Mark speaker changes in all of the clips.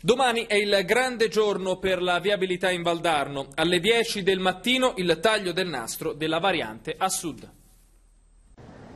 Speaker 1: Domani è il grande giorno per la viabilità in Valdarno. Alle 10 del mattino il taglio del nastro della variante a sud.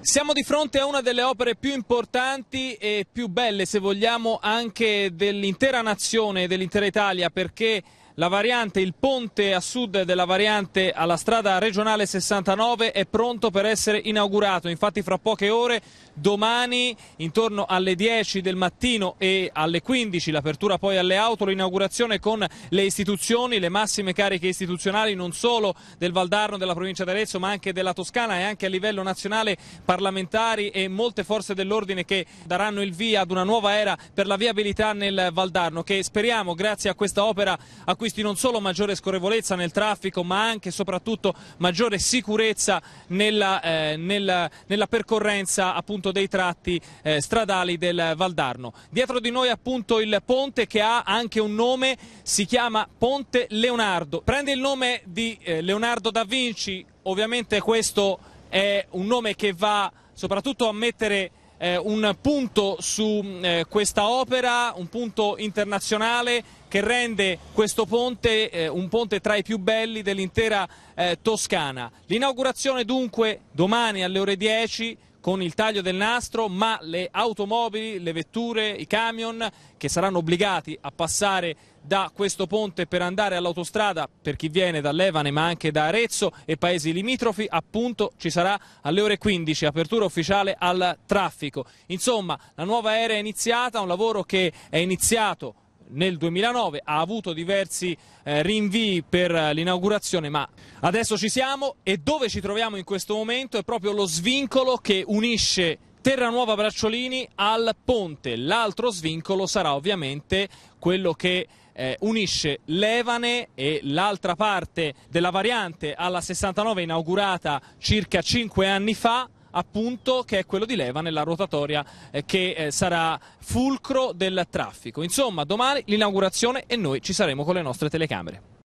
Speaker 1: Siamo di fronte a una delle opere più importanti e più belle, se vogliamo, anche dell'intera nazione, dell'intera Italia, perché la variante, il ponte a sud della variante alla strada regionale 69 è pronto per essere inaugurato, infatti fra poche ore domani intorno alle 10 del mattino e alle 15 l'apertura poi alle auto, l'inaugurazione con le istituzioni, le massime cariche istituzionali non solo del Valdarno, della provincia d'Arezzo ma anche della Toscana e anche a livello nazionale parlamentari e molte forze dell'ordine che daranno il via ad una nuova era per la viabilità nel Valdarno che speriamo grazie a questa opera a cui acquisti non solo maggiore scorrevolezza nel traffico ma anche e soprattutto maggiore sicurezza nella, eh, nella, nella percorrenza appunto, dei tratti eh, stradali del Valdarno. Dietro di noi appunto il ponte che ha anche un nome, si chiama Ponte Leonardo. Prende il nome di eh, Leonardo da Vinci, ovviamente questo è un nome che va soprattutto a mettere eh, un punto su eh, questa opera, un punto internazionale che rende questo ponte eh, un ponte tra i più belli dell'intera eh, Toscana. L'inaugurazione dunque domani alle ore 10 con il taglio del nastro, ma le automobili, le vetture, i camion che saranno obbligati a passare da questo ponte per andare all'autostrada per chi viene dall'Evane ma anche da Arezzo e paesi limitrofi appunto ci sarà alle ore 15 apertura ufficiale al traffico insomma la nuova era è iniziata un lavoro che è iniziato nel 2009, ha avuto diversi eh, rinvii per eh, l'inaugurazione, ma adesso ci siamo e dove ci troviamo in questo momento è proprio lo svincolo che unisce Terranuova Bracciolini al ponte. L'altro svincolo sarà ovviamente quello che eh, unisce Levane e l'altra parte della variante alla 69 inaugurata circa 5 anni fa appunto che è quello di leva nella rotatoria eh, che eh, sarà fulcro del traffico. Insomma, domani l'inaugurazione e noi ci saremo con le nostre telecamere.